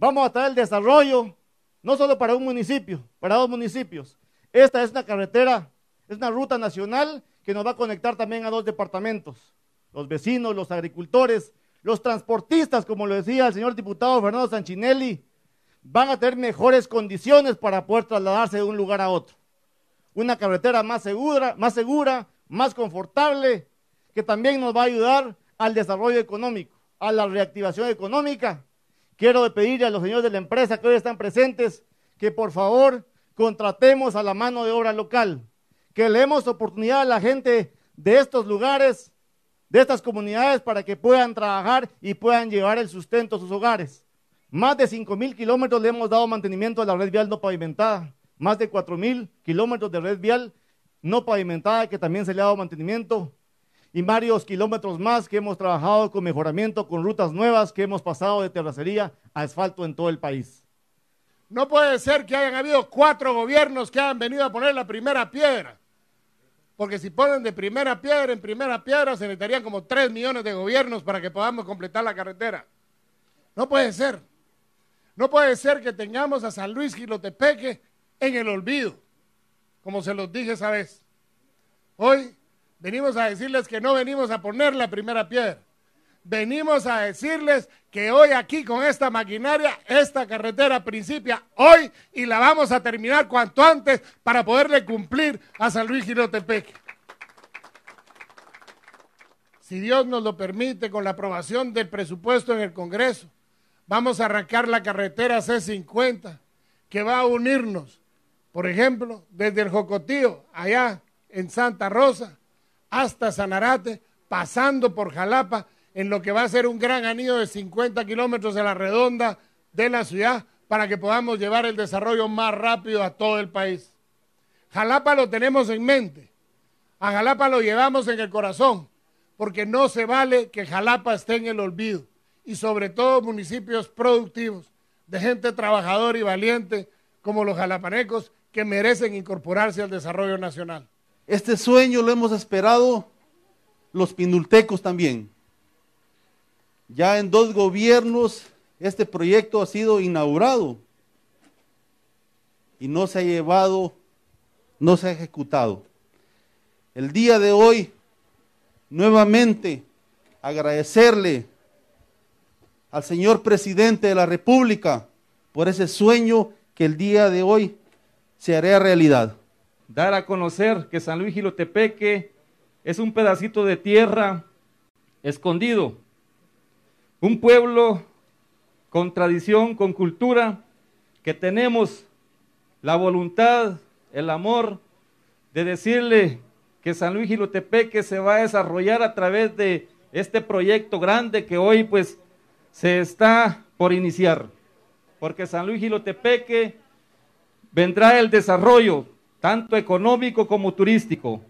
Vamos a traer el desarrollo, no solo para un municipio, para dos municipios. Esta es una carretera, es una ruta nacional que nos va a conectar también a dos departamentos, los vecinos, los agricultores, los transportistas, como lo decía el señor diputado Fernando Sanchinelli, van a tener mejores condiciones para poder trasladarse de un lugar a otro. Una carretera más segura, más segura, más confortable, que también nos va a ayudar al desarrollo económico, a la reactivación económica Quiero pedirle a los señores de la empresa que hoy están presentes que por favor contratemos a la mano de obra local, que le demos oportunidad a la gente de estos lugares, de estas comunidades, para que puedan trabajar y puedan llevar el sustento a sus hogares. Más de 5.000 kilómetros le hemos dado mantenimiento a la red vial no pavimentada, más de 4.000 kilómetros de red vial no pavimentada que también se le ha dado mantenimiento y varios kilómetros más que hemos trabajado con mejoramiento, con rutas nuevas que hemos pasado de terracería a asfalto en todo el país. No puede ser que hayan habido cuatro gobiernos que hayan venido a poner la primera piedra. Porque si ponen de primera piedra en primera piedra, se necesitarían como tres millones de gobiernos para que podamos completar la carretera. No puede ser. No puede ser que tengamos a San Luis Quilotepeque en el olvido, como se los dije esa vez. Venimos a decirles que no venimos a poner la primera piedra. Venimos a decirles que hoy aquí con esta maquinaria, esta carretera principia hoy y la vamos a terminar cuanto antes para poderle cumplir a San Luis Girotepeque Si Dios nos lo permite, con la aprobación del presupuesto en el Congreso, vamos a arrancar la carretera C50 que va a unirnos, por ejemplo, desde el Jocotío, allá en Santa Rosa, hasta Sanarate, pasando por Jalapa, en lo que va a ser un gran anillo de 50 kilómetros de la redonda de la ciudad para que podamos llevar el desarrollo más rápido a todo el país. Jalapa lo tenemos en mente, a Jalapa lo llevamos en el corazón, porque no se vale que Jalapa esté en el olvido, y sobre todo municipios productivos, de gente trabajadora y valiente como los jalapanecos que merecen incorporarse al desarrollo nacional. Este sueño lo hemos esperado los pindultecos también. Ya en dos gobiernos este proyecto ha sido inaugurado y no se ha llevado, no se ha ejecutado. El día de hoy, nuevamente, agradecerle al señor presidente de la República por ese sueño que el día de hoy se hará realidad dar a conocer que San Luis Gilotepeque es un pedacito de tierra escondido, un pueblo con tradición, con cultura, que tenemos la voluntad, el amor de decirle que San Luis Gilotepeque se va a desarrollar a través de este proyecto grande que hoy pues se está por iniciar. Porque San Luis Gilotepeque vendrá el desarrollo, tanto económico como turístico.